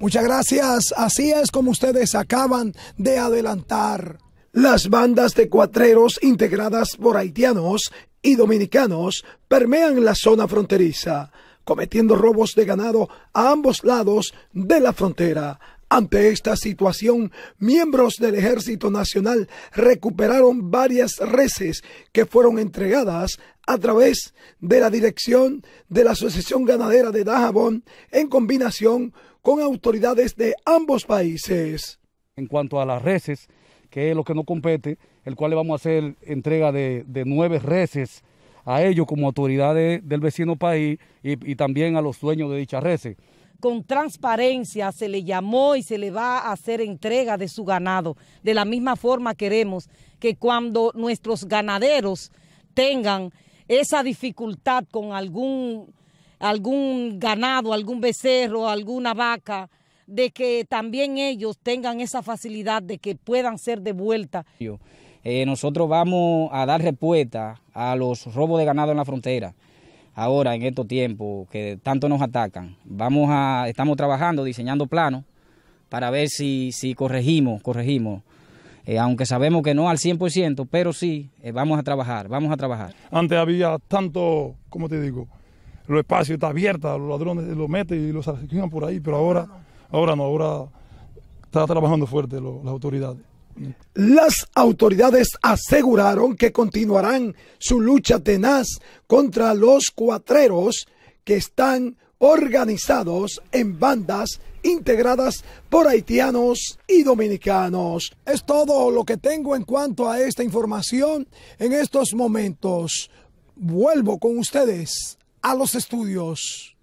Muchas gracias. Así es como ustedes acaban de adelantar. Las bandas de cuatreros integradas por haitianos y dominicanos permean la zona fronteriza, cometiendo robos de ganado a ambos lados de la frontera ante esta situación, miembros del Ejército Nacional recuperaron varias reses que fueron entregadas a través de la dirección de la Asociación Ganadera de Dajabón en combinación con autoridades de ambos países. En cuanto a las reses, que es lo que nos compete, el cual le vamos a hacer entrega de, nueve reses a ellos como autoridades del vecino país y, y también a los dueños de dichas reses con transparencia se le llamó y se le va a hacer entrega de su ganado. De la misma forma queremos que cuando nuestros ganaderos tengan esa dificultad con algún, algún ganado, algún becerro, alguna vaca, de que también ellos tengan esa facilidad de que puedan ser de eh, nosotros vamos a dar respuesta a los robos de ganado en la frontera ahora en estos tiempos que tanto nos atacan. Vamos a, estamos trabajando, diseñando planos para ver si, si corregimos, corregimos. Eh, aunque sabemos que no al 100%, pero sí, eh, vamos a trabajar, vamos a trabajar. Antes había tanto, como te digo? Los espacios está abierta, los ladrones los meten y los asesinan por ahí, pero ahora, ahora no, ahora está trabajando fuerte las autoridades. Las autoridades aseguraron que continuarán su lucha tenaz contra los cuatreros que están organizados en bandas integradas por haitianos y dominicanos. Es todo lo que tengo en cuanto a esta información en estos momentos. Vuelvo con ustedes a los estudios.